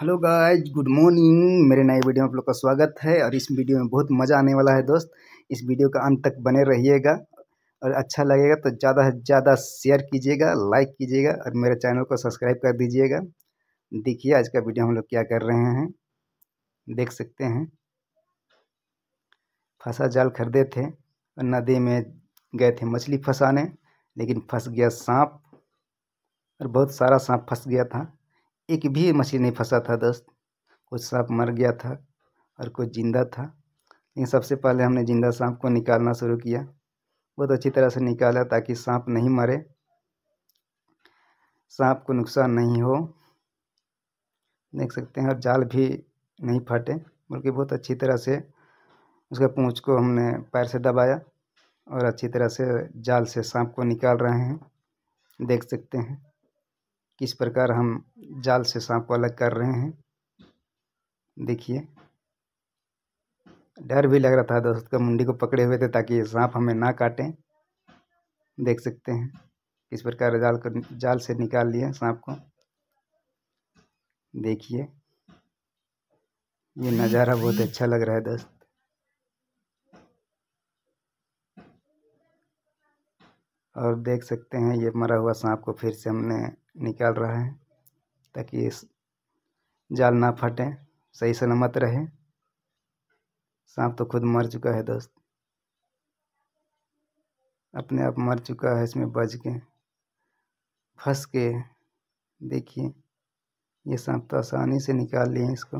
hello guys good morning मेरे नए video में आप लोग का स्वागत है और इस वीडियो में बहुत मज़ा आने वाला है दोस्त इस वीडियो का अंत तक बने रहिएगा और अच्छा लगेगा तो ज़्यादा से ज़्यादा शेयर कीजिएगा लाइक कीजिएगा और मेरे चैनल को सब्सक्राइब कर दीजिएगा देखिए आज का वीडियो हम लोग क्या कर रहे हैं देख सकते हैं फंसा जाल खरीदे थे और नदी में गए थे मछली फंसाने लेकिन फंस गया सांप और बहुत सारा सांप फंस गया था एक भी मछली नहीं फंसा था दोस्त कुछ सांप मर गया था और कुछ ज़िंदा था लेकिन सबसे पहले हमने ज़िंदा सांप को निकालना शुरू किया बहुत अच्छी तरह से निकाला ताकि सांप नहीं मरे सांप को नुकसान नहीं हो देख सकते हैं और जाल भी नहीं फटे बल्कि बहुत अच्छी तरह से उसके पूँछ को हमने पैर से दबाया और अच्छी तरह से जाल से सांप को निकाल रहे हैं देख सकते हैं किस प्रकार हम जाल से सांप को अलग कर रहे हैं देखिए डर भी लग रहा था दोस्त का मुंडी को पकड़े हुए थे ताकि सांप हमें ना काटें देख सकते हैं किस प्रकार जाल को जाल से निकाल लिए सांप को देखिए ये नज़ारा बहुत अच्छा लग रहा है दोस्त और देख सकते हैं ये मरा हुआ सांप को फिर से हमने निकाल रहा है ताकि इस जाल ना फटे सही सलामत रहे सांप तो खुद मर चुका है दोस्त अपने आप मर चुका है इसमें बज के फंस के देखिए ये सांप तो आसानी से निकाल लिए इसको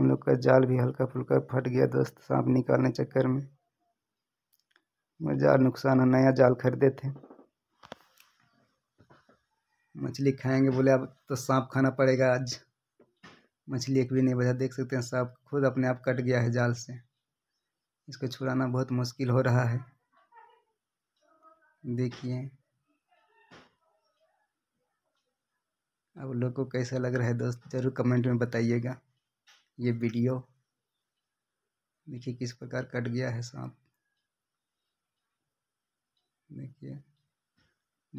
उन लोग का जाल भी हल्का फुल्का फट गया दोस्त सांप निकालने चक्कर में मज़ा नुकसान है नया जाल खरीदे थे मछली खाएंगे बोले अब तो सांप खाना पड़ेगा आज मछली एक भी नहीं बजा देख सकते हैं सांप खुद अपने आप कट गया है जाल से इसको छुड़ाना बहुत मुश्किल हो रहा है देखिए अब लोग को कैसा लग रहा है दोस्त ज़रूर कमेंट में बताइएगा ये वीडियो देखिए किस प्रकार कट गया है सांप देखिए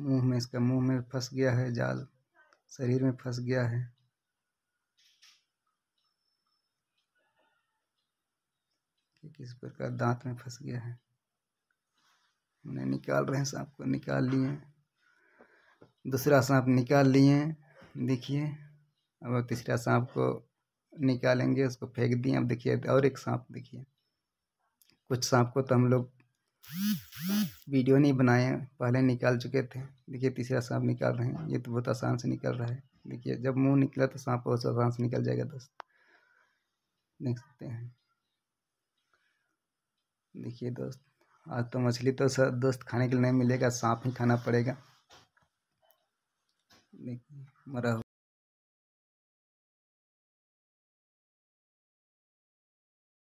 मुंह में इसका मुंह में फंस गया है जाल शरीर में फंस गया है किस प्रकार दांत में फंस गया है हमने निकाल रहे हैं सांप को निकाल लिए दूसरा सांप निकाल लिए देखिए अब तीसरा सांप को निकालेंगे उसको फेंक दिए अब देखिए और एक सांप देखिए कुछ सांप को तो हम लोग वीडियो नहीं बनाए पहले निकाल चुके थे देखिए तीसरा सांप निकाल रहे हैं ये तो बहुत आसान से निकल रहा है देखिए जब मुंह निकला तो सांप बहुत आसान से निकल जाएगा दोस्त देख सकते हैं देखिए दोस्त आज तो मछली तो सर दोस्त खाने के लिए नहीं मिलेगा सांप ही खाना पड़ेगा देखिए मरा